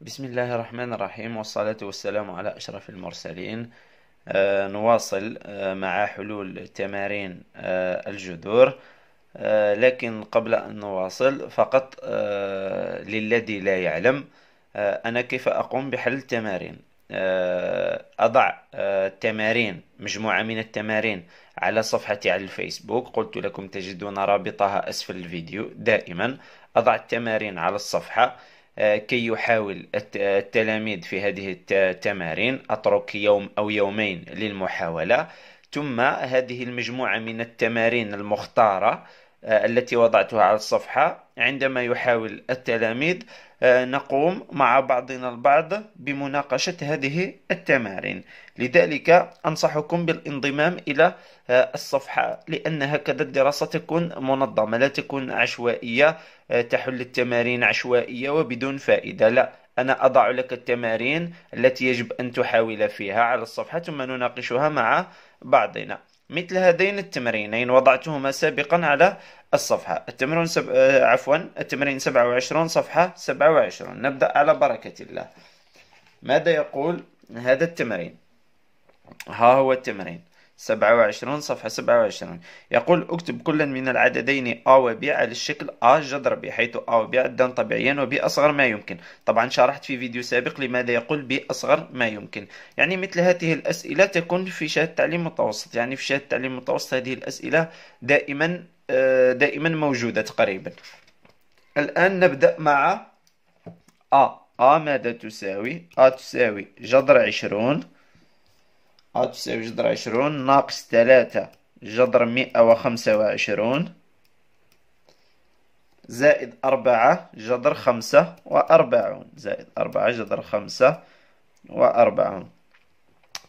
بسم الله الرحمن الرحيم والصلاة والسلام على أشرف المرسلين نواصل مع حلول تمارين الجذور لكن قبل أن نواصل فقط للذي لا يعلم أنا كيف أقوم بحل التمارين أضع تمارين مجموعة من التمارين على صفحتي على الفيسبوك قلت لكم تجدون رابطها أسفل الفيديو دائما أضع التمارين على الصفحة آه، كي يحاول آه، التلاميذ في هذه التمارين اترك يوم او يومين للمحاوله ثم هذه المجموعه من التمارين المختاره آه، التي وضعتها على الصفحة عندما يحاول التلاميذ آه، نقوم مع بعضنا البعض بمناقشة هذه التمارين لذلك أنصحكم بالانضمام إلى آه، الصفحة لأن هكذا الدراسة تكون منظمة لا تكون عشوائية تحل التمارين عشوائية وبدون فائدة لا أنا أضع لك التمارين التي يجب أن تحاول فيها على الصفحة ثم نناقشها مع بعضنا مثل هذين التمرينين وضعتهما سابقا على الصفحة التمرين سب... آه، عفوا التمرين 27 صفحة 27 نبدأ على بركة الله ماذا يقول هذا التمرين ها هو التمرين 27 صفحة 27 يقول اكتب كلا من العددين A و B على الشكل A جذر B حيث A و B عدان طبيعيا و B أصغر ما يمكن طبعا شرحت في فيديو سابق لماذا يقول B أصغر ما يمكن يعني مثل هذه الأسئلة تكون في شهادة تعليم متوسط يعني في شهادة تعليم متوسط هذه الأسئلة دائما آه، دائما موجودة تقريبا الآن نبدأ مع أ أ ماذا تساوي أ تساوي جذر عشرون أ تساوي جذر عشرون ناقص ثلاثة جذر مئة وخمسة وعشرون زائد أربعة جذر خمسة وأربعون زائد أربعة جذر خمسة وأربعون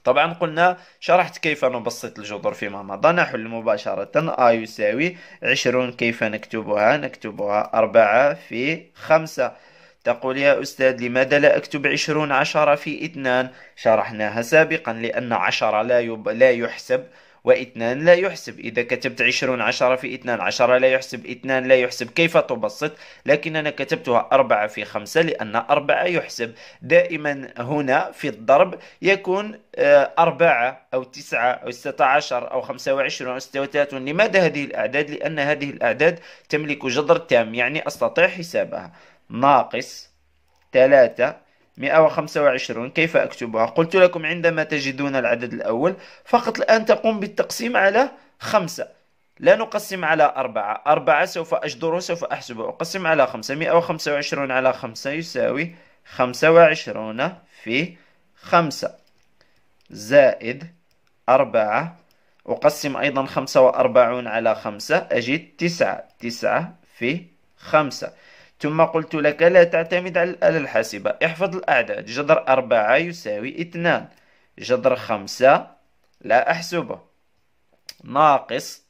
طبعا قلنا شرحت كيف نبسط الجذر فيما مضى نحل مباشرة أ يساوي عشرون كيف نكتبها نكتبها أربعة في خمسة تقول يا أستاذ لماذا لا أكتب عشرون عشرة في اثنان شرحناها سابقا لأن عشرة لا, يب... لا يحسب واثنان لا يحسب إذا كتبت عشرون عشرة في اثنان عشرة لا يحسب اثنان لا يحسب كيف تبسط لكن أنا كتبتها أربعة في خمسة لأن أربعة يحسب دائما هنا في الضرب يكون آه، أربعة أو تسعة أو ستة عشر أو خمسة وعشرون أو ستة وثلاثون لماذا هذه الأعداد لأن هذه الأعداد تملك جذر تام يعني أستطيع حسابها ناقص ثلاثة 125 كيف أكتبها؟ قلت لكم عندما تجدون العدد الأول فقط الآن تقوم بالتقسيم على خمسة لا نقسم على أربعة أربعة سوف أجدره سوف أحسبه أقسم على خمسة 125 على خمسة يساوي 25 في خمسة زائد أربعة أقسم أيضا خمسة وأربعون على خمسة أجد تسعة تسعة في خمسة ثم قلت لك لا تعتمد على الآلة الحاسبة احفظ الأعداد جذر أربعة يساوي اثنان جذر خمسة لا أحسبه ناقص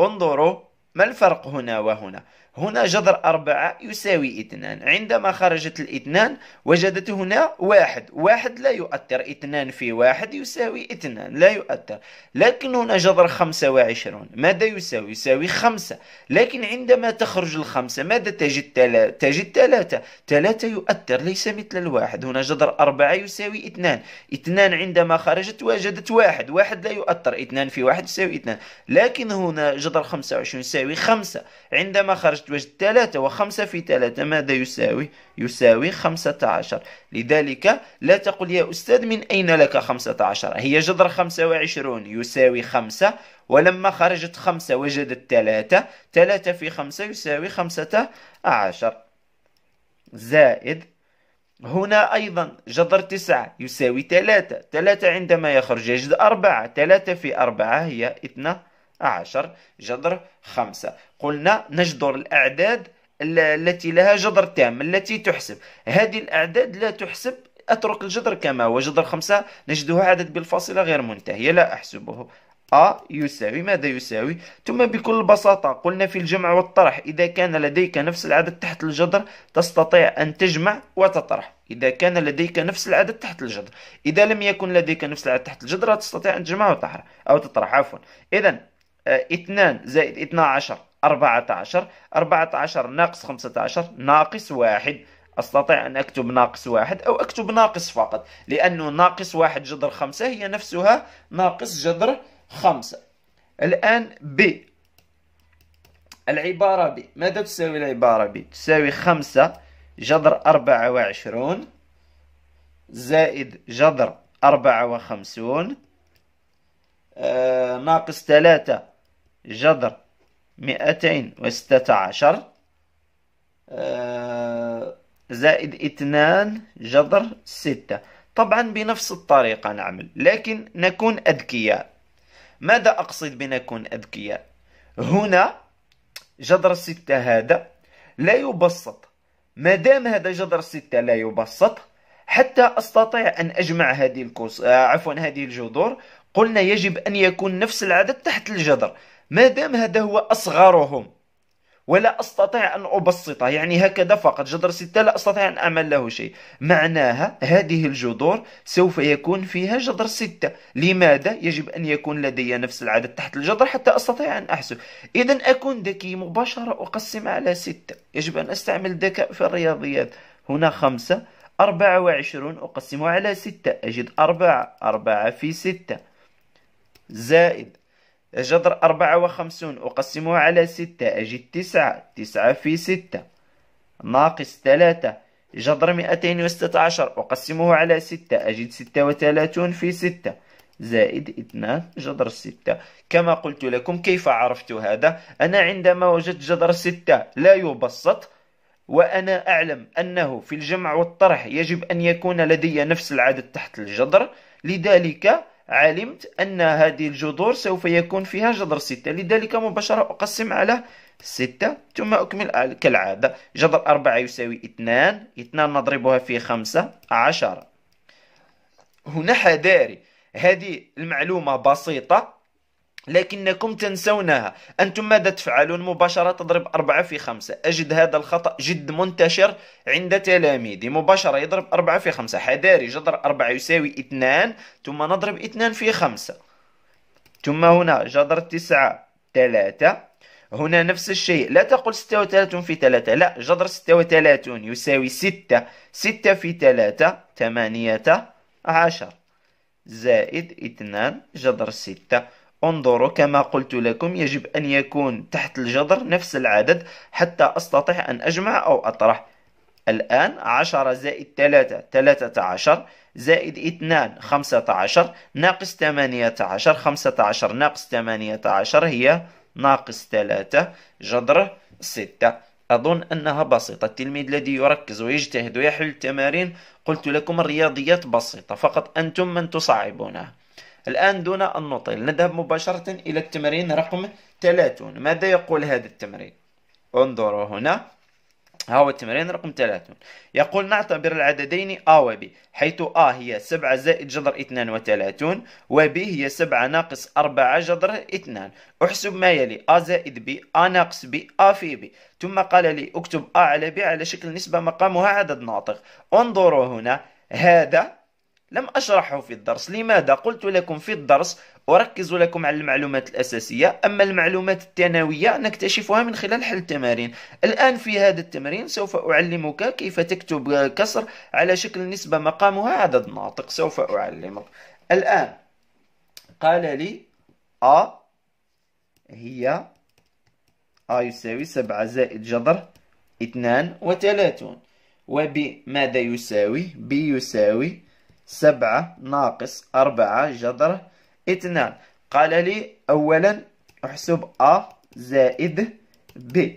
انظروا ما الفرق هنا وهنا هنا جذر أربعة يساوي اثنان عندما خرجت الاثنان وجدت هنا واحد واحد لا يؤثر اثنان في واحد يساوي اثنان لا يؤثر لكن هنا جذر خمسة وعشرون ماذا يساوي يساوي خمسة لكن عندما تخرج الخمسة ماذا تجد ثلاثة تجد ثلاثة ثلاثة يؤثر ليس مثل الواحد هنا جذر أربعة يساوي اثنان اثنان عندما خرجت وجدت واحد واحد لا يؤثر اثنان في واحد يساوي اثنان لكن هنا جذر خمسة وعشرون يساوي خمسة عندما خرجت توجد ثلاثة وخمسة في ثلاثة ماذا يساوي؟ يساوي خمسة عشر لذلك لا تقل يا أستاذ من أين لك خمسة عشر هي جذر خمسة وعشرون يساوي خمسة ولما خرجت خمسة وجدت ثلاثة ثلاثة في خمسة يساوي خمسة عشر زائد هنا أيضا جذر تسعة يساوي ثلاثة ثلاثة عندما يخرج يجد أربعة ثلاثة في أربعة هي اثنى عشر عشر جذر خمسة قلنا نجدر الأعداد التي لها جذر تام التي تحسب هذه الأعداد لا تحسب أترك الجذر كما هو جذر خمسة نجده عدد بالفاصلة غير منتهية لا أحسبه أ يساوي ماذا يساوي؟ ثم بكل بساطة قلنا في الجمع والطرح إذا كان لديك نفس العدد تحت الجذر تستطيع أن تجمع وتطرح إذا كان لديك نفس العدد تحت الجذر إذا لم يكن لديك نفس العدد تحت الجذر تستطيع أن تجمع وتطرح أو تطرح عفوا إذا 2 زائد 12 14 14 ناقص 15 ناقص واحد أستطيع أن أكتب ناقص واحد أو أكتب ناقص فقط لأنه ناقص واحد جذر خمسة هي نفسها ناقص جذر خمسة الآن ب العبارة ب ماذا تساوي العبارة ب تساوي خمسة جذر أربعة وعشرون زائد جذر أربعة وخمسون آه ناقص ثلاثة جذر مئتين وستة عشر آه، زائد اثنان جذر ستة طبعا بنفس الطريقة نعمل لكن نكون أذكياء ماذا أقصد بنكون أذكياء هنا جذر ستة هذا لا يبسط مادام هذا جذر ستة لا يبسط حتى أستطيع أن أجمع هذه الكوس آه، عفوا هذه الجذور قلنا يجب أن يكون نفس العدد تحت الجذر ما دام هذا هو أصغرهم ولا أستطيع أن أبسطه يعني هكذا فقط جذر ستة لا أستطيع أن أعمل له شيء معناها هذه الجذور سوف يكون فيها جذر ستة لماذا؟ يجب أن يكون لدي نفس العدد تحت الجذر حتى أستطيع أن أحسب إذا أكون ذكي مباشرة أقسم على ستة يجب أن أستعمل الذكاء في الرياضيات هنا خمسة أربعة وعشرون أقسم على ستة أجد أربعة أربعة في ستة زائد جذر أربعة وخمسون أقسمه على ستة أجد تسعة تسعة في ستة ناقص ثلاثة جذر مئتين وستة عشر أقسمه على ستة أجد ستة وثلاثون في ستة زائد اثنان جذر ستة كما قلت لكم كيف عرفت هذا أنا عندما وجدت جذر ستة لا يبسط وأنا أعلم أنه في الجمع والطرح يجب أن يكون لدي نفس العدد تحت الجذر لذلك علمت أن هذه الجذور سوف يكون فيها جذر ستة لذلك مباشرة أقسم على ستة ثم أكمل كالعادة جذر أربعة يساوي اثنان اثنان نضربها في خمسة عشرة هنا حذاري هذه المعلومة بسيطة لكنكم تنسونها أنتم ماذا تفعلون مباشرة تضرب أربعة في خمسة أجد هذا الخطأ جد منتشر عند تلاميذي مباشرة يضرب أربعة في خمسة حذاري جذر أربعة يساوي اثنان ثم نضرب اثنان في خمسة ثم هنا جذر تسعة ثلاثة هنا نفس الشيء لا تقول ستة وثلاثون في ثلاثة لا جذر ستة وثلاثون يساوي ستة ستة في ثلاثة ثمانية عشر زائد اثنان جذر ستة انظروا كما قلت لكم يجب أن يكون تحت الجذر نفس العدد حتى أستطيع أن أجمع أو أطرح الآن عشرة زائد ثلاثة ثلاثة عشر زائد اثنان خمسة عشر ناقص ثمانية عشر خمسة عشر ناقص ثمانية عشر هي ناقص ثلاثة جذر ستة أظن أنها بسيطة التلميذ الذي يركز ويجتهد ويحل التمارين قلت لكم الرياضيات بسيطة فقط أنتم من تصعبونها الآن دون أن نطيل نذهب مباشرة إلى التمرين رقم 30 ماذا يقول هذا التمرين انظروا هنا ها هو التمرين رقم 30 يقول نعتبر العددين A و B حيث A هي 7 زائد جذر 32 و B هي 7 ناقص 4 جذر 2 احسب ما يلي A زائد B A ناقص B A في B ثم قال لي اكتب A على B على شكل نسبة مقامها عدد ناطق انظروا هنا هذا لم أشرحه في الدرس لماذا قلت لكم في الدرس أركز لكم على المعلومات الأساسية أما المعلومات الثانوية نكتشفها من خلال حل التمارين الآن في هذا التمرين سوف أعلمك كيف تكتب كسر على شكل نسبة مقامها عدد ناطق سوف أعلمك الآن قال لي أ هي أ يساوي 7 زائد جذر 32 وثلاثون وب ماذا يساوي ب يساوي سبعة ناقص أربعة جذر اثنان قال لي أولا احسب أ زائد ب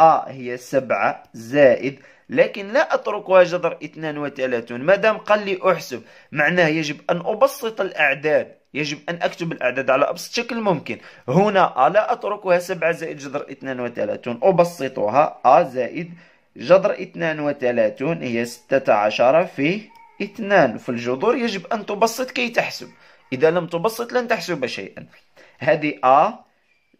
أ هي سبعة زائد لكن لا أتركها جذر اثنان وثلاثون مادام قال لي أحسب معناه يجب أن أبسط الأعداد يجب أن أكتب الأعداد على أبسط شكل ممكن هنا أ لا أتركها سبعة زائد جذر اثنان وثلاثون أبسطها أ زائد جذر اثنان وثلاثون هي ستة عشر في اثنان في الجذور يجب أن تبسط كي تحسب إذا لم تبسط لن تحسب شيئا هذه أ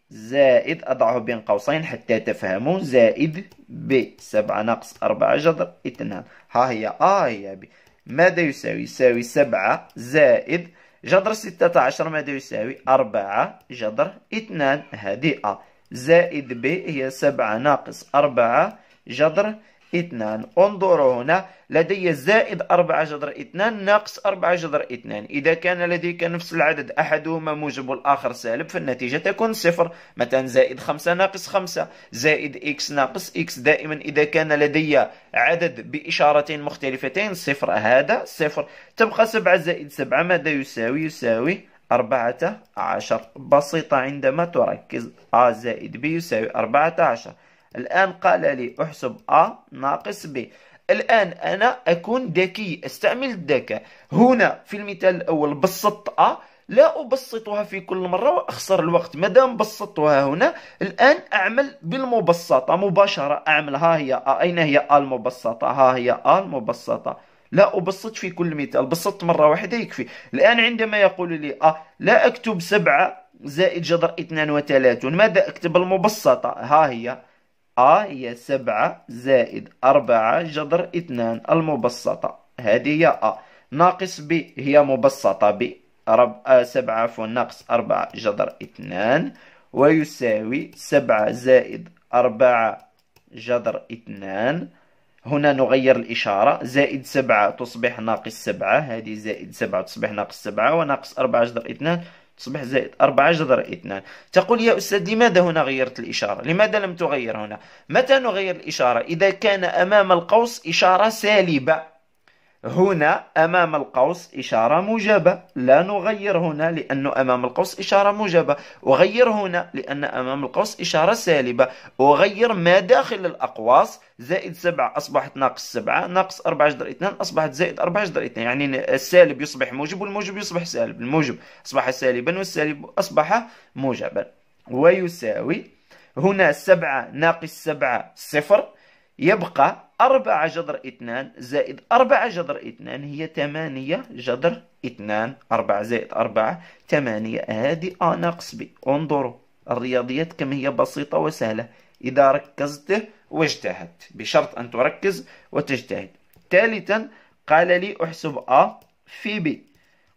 زائد أضعه بين قوسين حتى تفهموا زائد ب سبعة ناقص أربعة جذر اثنان ها هي أ هي ب ماذا يساوي يساوي سبعة زائد جذر ستة عشر ماذا يساوي أربعة جذر اثنان هذه أ زائد ب هي سبعة ناقص أربعة جذر اثنان انظروا هنا لدي زائد أربعة جذر اثنان ناقص أربعة جذر اثنان إذا كان لديك نفس العدد أحدهما موجب والآخر سالب فالنتيجة تكون صفر مثلا زائد خمسة ناقص خمسة زائد إكس ناقص إكس دائما إذا كان لدي عدد بإشارتين مختلفتين صفر هذا صفر تبقى سبعة زائد سبعة ماذا يساوي يساوي أربعة عشر بسيطة عندما تركز أ زائد ب يساوي أربعة عشر الآن قال لي أحسب A ناقص B الآن أنا أكون ذكي أستعمل الذكاء هنا في المثال الأول بسطت A لا أبسطها في كل مرة وأخسر الوقت مادام بسطتها هنا الآن أعمل بالمبسطة مباشرة أعمل ها هي A أين هي A المبسطة ها هي A المبسطة لا أبسط في كل مثال بسطت مرة واحدة يكفي الآن عندما يقول لي أ لا أكتب سبعة زائد جذر 32 ماذا أكتب المبسطة ها هي أ هي سبعة زائد أربعة جذر اثنان المبسطة هذه هي أ ناقص ب هي مبسطة ب آه، سبعة عفوا ناقص أربعة جذر اثنان ويساوي سبعة زائد أربعة جذر اثنان هنا نغير الإشارة زائد سبعة تصبح ناقص سبعة هذه زائد سبعة تصبح ناقص سبعة وناقص أربعة جذر اثنان تصبح زائد 4 جذر 2 تقول يا أستاذ لماذا هنا غيرت الإشارة لماذا لم تغير هنا متى نغير الإشارة إذا كان أمام القوس إشارة سالبة هنا أمام القوس إشارة موجبة لا نغير هنا لأنه أمام القوس إشارة موجبة وغير هنا لأن أمام القوس إشارة سالبة وغير ما داخل الأقواس زائد سبعة أصبحت ناقص سبعة ناقص أربعة جدر اثنان أصبحت زائد أربعة جدر اثنان يعني السالب يصبح موجب والموجب يصبح سالب الموجب أصبح سالبا والسالب أصبح موجبا ويساوي هنا سبعة ناقص سبعة صفر يبقى أربعة جذر اثنان زائد أربعة جذر اثنان هي ثمانية جذر اثنان أربعة زائد أربعة ثمانية هذه أ ناقص ب انظروا الرياضيات كم هي بسيطة وسهلة إذا ركزت واجتهدت بشرط أن تركز وتجتهد ثالثا قال لي أحسب أ في ب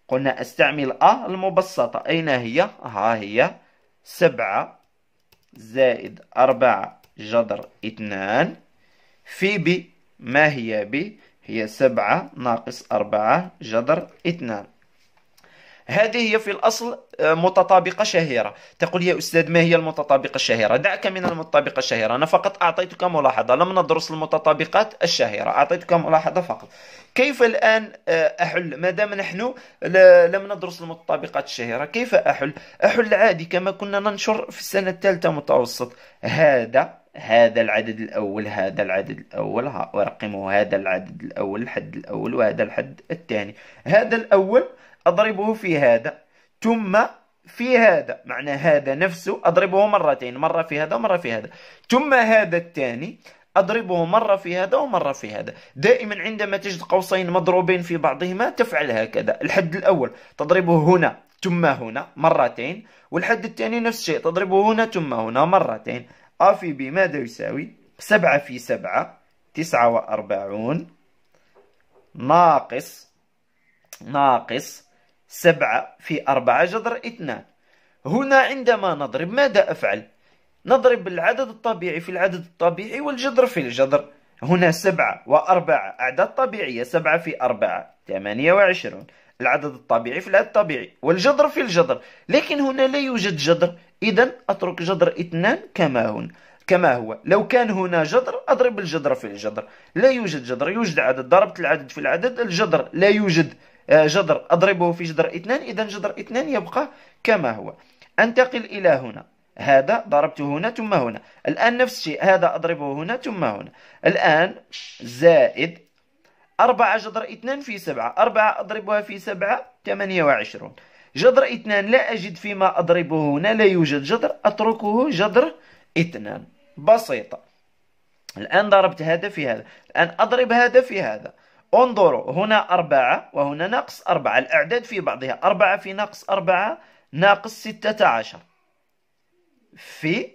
قلنا أستعمل أ المبسطة أين هي؟ ها هي سبعة زائد أربعة جذر اثنان في ب ما هي ب هي سبعة ناقص أربعة جذر اثنان هذه هي في الأصل آه، متطابقة شهيرة تقول يا أستاذ ما هي المتطابقة الشهيرة دعك من المتطابقة الشهيرة أنا فقط أعطيتك ملاحظة لم ندرس المتطابقات الشهيرة أعطيتك ملاحظة فقط كيف الآن آه، أحل ما دام نحن لم ندرس المتطابقات الشهيرة كيف أحل أحل عادي كما كنا ننشر في السنة الثالثة متوسط هذا هذا العدد الأول هذا العدد الأول أرقمه هذا العدد الأول الحد الأول وهذا الحد الثاني هذا الأول أضربه في هذا ثم في هذا معنى هذا نفسه أضربه مرتين مرة في هذا ومرة في هذا ثم هذا الثاني أضربه مرة في هذا ومرة في هذا دائما عندما تجد قوسين مضروبين في بعضهما تفعل هكذا الحد الأول تضربه هنا ثم هنا مرتين والحد الثاني نفس الشيء تضربه هنا ثم هنا مرتين أ في ب ماذا يساوي سبعة في سبعة تسعة وأربعون ناقص ناقص سبعة في أربعة جذر اثنان هنا عندما نضرب ماذا أفعل نضرب العدد الطبيعي في العدد الطبيعي والجذر في الجذر هنا سبعة وأربعة أعداد طبيعية سبعة في أربعة ثمانية وعشرون العدد الطبيعي في العدد الطبيعي والجذر في الجذر لكن هنا لا يوجد جذر إذا أترك جذر اثنان كما هن كما هو لو كان هنا جذر أضرب الجذر في الجذر لا يوجد جذر يوجد عدد ضربت العدد في العدد الجذر لا يوجد آه، جذر أضربه في جذر اثنان إذا جذر اثنان يبقى كما هو أنتقل إلى هنا هذا ضربته هنا ثم هنا الآن نفس الشيء هذا أضربه هنا ثم هنا الآن زائد أربعة جذر اثنان في سبعة أربعة أضربها في سبعة ثمانية وعشرون جذر اثنان لا أجد فيما أضربه هنا لا يوجد جذر أتركه جذر اثنان بسيطة الآن ضربت هذا في هذا الآن أضرب هذا في هذا انظروا هنا أربعة وهنا ناقص أربعة الأعداد في بعضها أربعة في ناقص أربعة ناقص ستة عشر في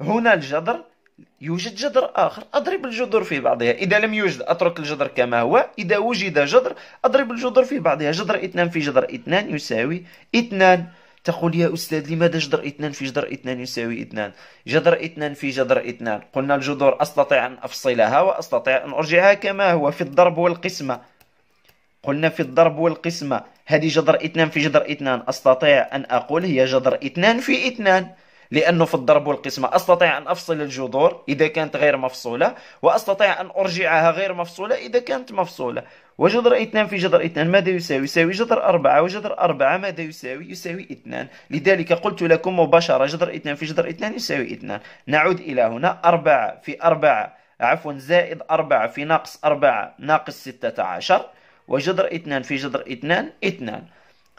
هنا الجذر يوجد جذر آخر أضرب الجذور في بعضها إذا لم يوجد أترك الجذر كما هو إذا وجد جذر أضرب الجذور في بعضها جذر اثنان في جذر اثنان يساوي اثنان تقول يا أستاذ لماذا جذر اثنان في جذر اثنان يساوي اثنان جذر اثنان في جذر اثنان قلنا الجذور أستطيع أن أفصلها وأستطيع أن أرجعها كما هو في الضرب والقسمة قلنا في الضرب والقسمة هذه جذر اثنان في جذر اثنان أستطيع أن أقول هي جذر اثنان في اثنان لأنه في الضرب والقسمة أستطيع أن أفصل الجذور إذا كانت غير مفصولة وأستطيع أن أرجعها غير مفصولة إذا كانت مفصولة وجذر اثنان في جذر اثنان ماذا يساوي؟ يساوي جذر أربعة وجذر أربعة ماذا يساوي؟ يساوي اثنان لذلك قلت لكم مباشرة جذر اثنان في جذر اثنان يساوي اثنان نعود إلى هنا أربعة في أربعة عفوا زائد أربعة في ناقص أربعة ناقص ستة عشر وجذر اثنان في جذر اثنان اثنان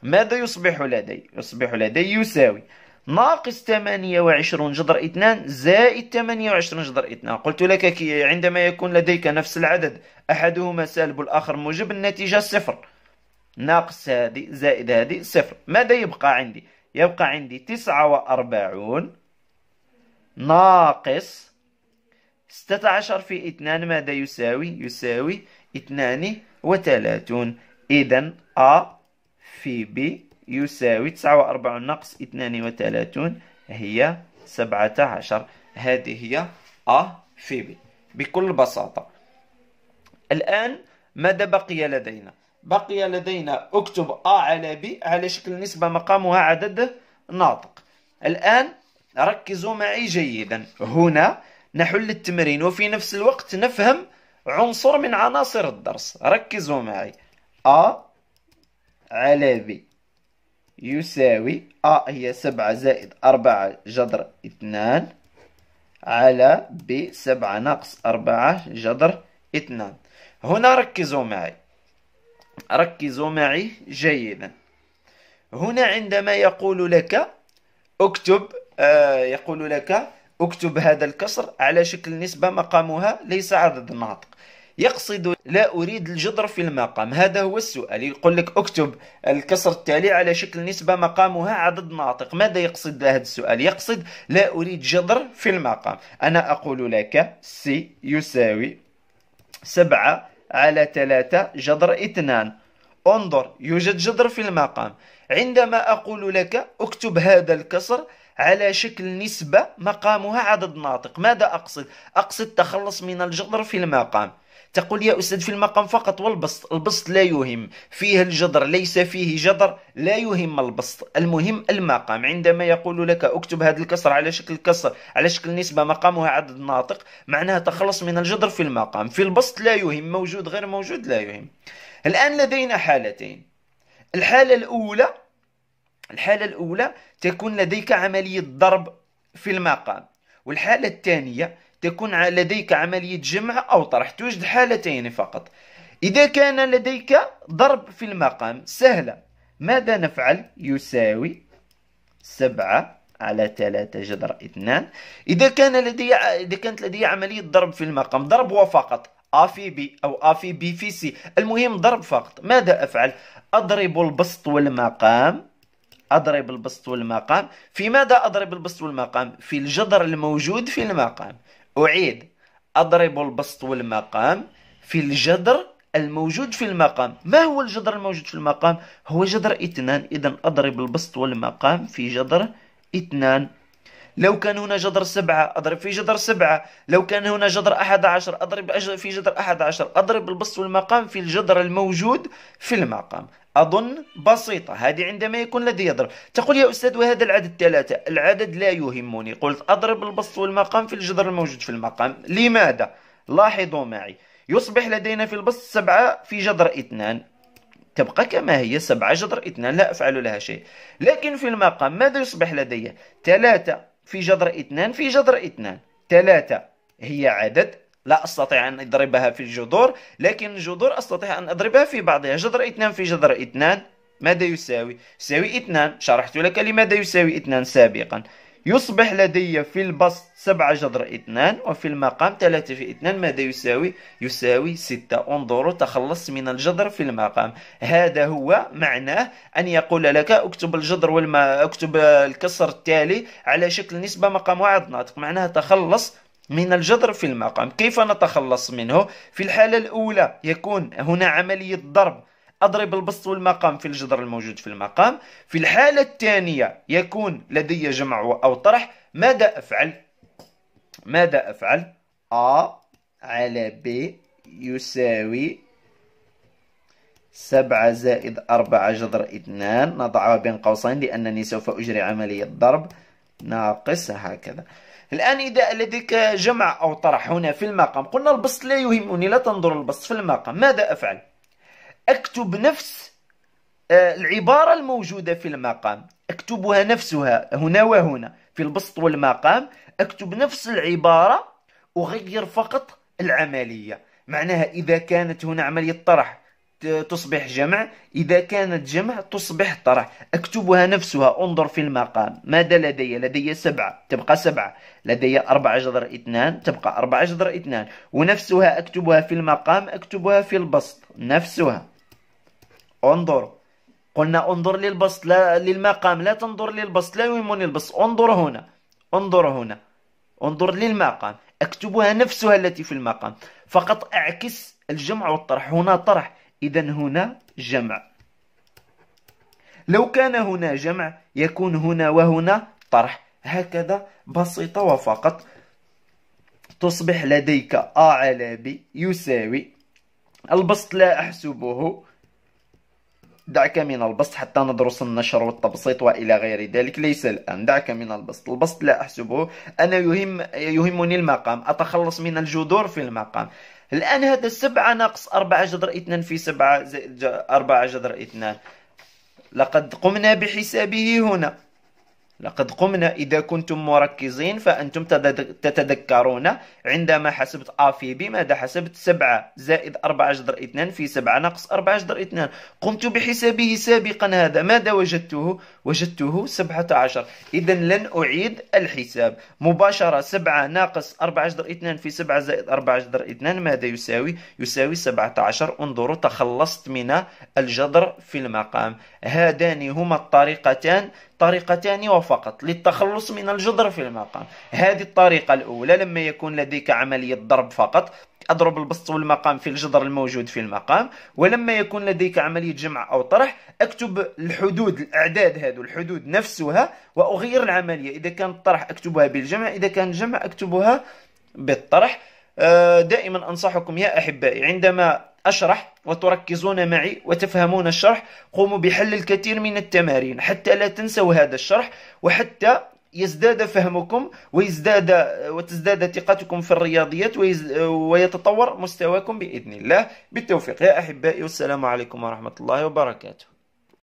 ماذا يصبح لدي؟ يصبح لدي يساوي ناقص 28 جذر 2 زائد 28 جذر 2 قلت لك عندما يكون لديك نفس العدد أحدهما سالب والاخر موجب النتيجة صفر ناقص هذه زائد هذه صفر ماذا يبقى عندي يبقى عندي 49 ناقص 16 في 2 ماذا يساوي يساوي 32 إذا أ في ب يساوي تسعة وأربعون ناقص اثنان وثلاثون هي سبعة عشر هذه هي أ في ب بكل بساطة الآن ماذا بقي لدينا؟ بقي لدينا اكتب أ على ب على شكل نسبة مقامها عدد ناطق الآن ركزوا معي جيدا هنا نحل التمرين وفي نفس الوقت نفهم عنصر من عناصر الدرس ركزوا معي أ على بي يساوي أ هي سبعة زائد أربعة جذر اثنان على ب سبعة ناقص أربعة جذر اثنان هنا ركزوا معي ركزوا معي جيدا هنا عندما يقول لك اكتب آه، يقول لك اكتب هذا الكسر على شكل نسبة مقامها ليس عدد ناطق يقصد لا أريد الجذر في المقام هذا هو السؤال يقول لك اكتب الكسر التالي على شكل نسبة مقامها عدد ناطق ماذا يقصد هذا السؤال يقصد لا أريد جذر في المقام أنا أقول لك سي يساوي سبعة على ثلاثة جذر اثنان انظر يوجد جذر في المقام عندما أقول لك اكتب هذا الكسر على شكل نسبة مقامها عدد ناطق ماذا أقصد؟ أقصد تخلص من الجذر في المقام تقول يا أستاذ في المقام فقط والبسط البسط لا يهم فيه الجدر ليس فيه جدر لا يهم البسط المهم المقام عندما يقول لك اكتب هذا الكسر على شكل كسر على شكل نسبة مقامها عدد ناطق معناها تخلص من الجدر في المقام في البسط لا يهم موجود غير موجود لا يهم الآن لدينا حالتين الحالة الأولى الحالة الأولى تكون لديك عملية ضرب في المقام والحالة الثانية تكون لديك عملية جمع أو طرح توجد حالتين فقط إذا كان لديك ضرب في المقام سهلة ماذا نفعل يساوي سبعة على ثلاثة جذر اثنان إذا كان لدي إذا كانت لدي عملية ضرب في المقام ضرب وفقط أ في بي أو أ في بي في سي المهم ضرب فقط ماذا أفعل أضرب البسط والمقام أضرب البسط والمقام في ماذا أضرب البسط والمقام في الجذر الموجود في المقام أعيد أضرب البسط والمقام في الجذر الموجود في المقام ما هو الجذر الموجود في المقام هو جذر اثنان إذا أضرب البسط والمقام في جذر اثنان لو كان هنا جذر سبعة أضرب في جذر سبعة لو كان هنا جذر أحد عشر أضرب في جذر أحد عشر أضرب البسط والمقام في الجذر الموجود في المقام أظن بسيطة هذه عندما يكون الذي يضرب تقول يا أستاذ وهذا العدد ثلاثة العدد لا يهمني قلت أضرب البسط والمقام في الجذر الموجود في المقام لماذا؟ لاحظوا معي يصبح لدينا في البسط سبعة في جذر اثنان تبقى كما هي سبعة جذر اثنان لا أفعل لها شيء لكن في المقام ماذا يصبح لدي؟ ثلاثة في جذر اثنان في جذر اثنان ثلاثة هي عدد لا أستطيع أن أضربها في الجذور لكن الجذور أستطيع أن أضربها في بعضها جذر اثنان في جذر اثنان ماذا يساوي؟ يساوي اثنان شرحت لك لماذا يساوي اثنان سابقا يصبح لدي في البسط سبعة جذر اثنان وفي المقام ثلاثة في اثنان ماذا يساوي؟ يساوي ستة انظروا تخلص من الجذر في المقام هذا هو معناه أن يقول لك اكتب الجذر والما اكتب الكسر التالي على شكل نسبة مقام واحد ناطق معناها تخلص من الجذر في المقام كيف نتخلص منه في الحالة الأولى يكون هنا عملية ضرب أضرب البسط والمقام في الجذر الموجود في المقام في الحالة الثانية يكون لدي جمع أو طرح ماذا أفعل؟ ماذا أفعل؟ أ على ب يساوي سبعة زائد أربعة جذر اثنان نضعها بين قوسين لأنني سوف أجري عملية ضرب ناقص هكذا الآن إذا لديك جمع أو طرح هنا في المقام قلنا البسط لا يهمني لا تنظر البسط في المقام ماذا أفعل أكتب نفس آه، العبارة الموجودة في المقام أكتبها نفسها هنا وهنا في البسط والمقام أكتب نفس العبارة أغير فقط العملية معناها إذا كانت هنا عملية طرح تصبح جمع إذا كانت جمع تصبح طرح أكتبها نفسها انظر في المقام ماذا لدي؟ لدي سبعة تبقى سبعة لدي أربعة جذر اثنان تبقى أربعة جذر اثنان ونفسها أكتبها في المقام أكتبها في البسط نفسها انظر قلنا انظر للبسط لا للمقام لا تنظر للبسط لا يهمني البسط انظر هنا انظر هنا انظر للمقام أكتبها نفسها التي في المقام فقط أعكس الجمع والطرح هنا طرح إذا هنا جمع لو كان هنا جمع يكون هنا وهنا طرح هكذا بسيطة وفقط تصبح لديك أ على ب يساوي البسط لا أحسبه دعك من البسط حتى ندرس النشر والتبسيط والى غير ذلك ليس الان دعك من البسط البسط لا احسبه انا يهم يهمني المقام اتخلص من الجذور في المقام الان هذا سبعة ناقص أربعة جذر 2 في سبعة زائد أربعة جذر 2 لقد قمنا بحسابه هنا لقد قمنا إذا كنتم مركزين فأنتم تتذكرون عندما حسبت أ في B ماذا حسبت 7 زائد 4 جذر 2 في 7 ناقص 4 جذر 2 قمت بحسابه سابقا هذا ماذا وجدته؟ وجدته 17 إذا لن أعيد الحساب مباشرة 7 ناقص 4 جذر 2 في 7 زائد 4 جذر 2 ماذا يساوي؟ يساوي 17 انظروا تخلصت من الجذر في المقام هذان هما الطريقتان طريقتان وفقط للتخلص من الجدر في المقام هذه الطريقة الأولى لما يكون لديك عملية ضرب فقط أضرب البسط والمقام في الجدر الموجود في المقام ولما يكون لديك عملية جمع أو طرح أكتب الحدود الأعداد هذو الحدود نفسها وأغير العملية إذا كان الطرح أكتبها بالجمع إذا كان جمع أكتبها بالطرح آه، دائما أنصحكم يا أحبائي عندما أشرح وتركزون معي وتفهمون الشرح قوموا بحل الكثير من التمارين حتى لا تنسوا هذا الشرح وحتى يزداد فهمكم ويزداد وتزداد ثقتكم في الرياضيات ويتطور مستواكم بإذن الله بالتوفيق يا أحبائي والسلام عليكم ورحمة الله وبركاته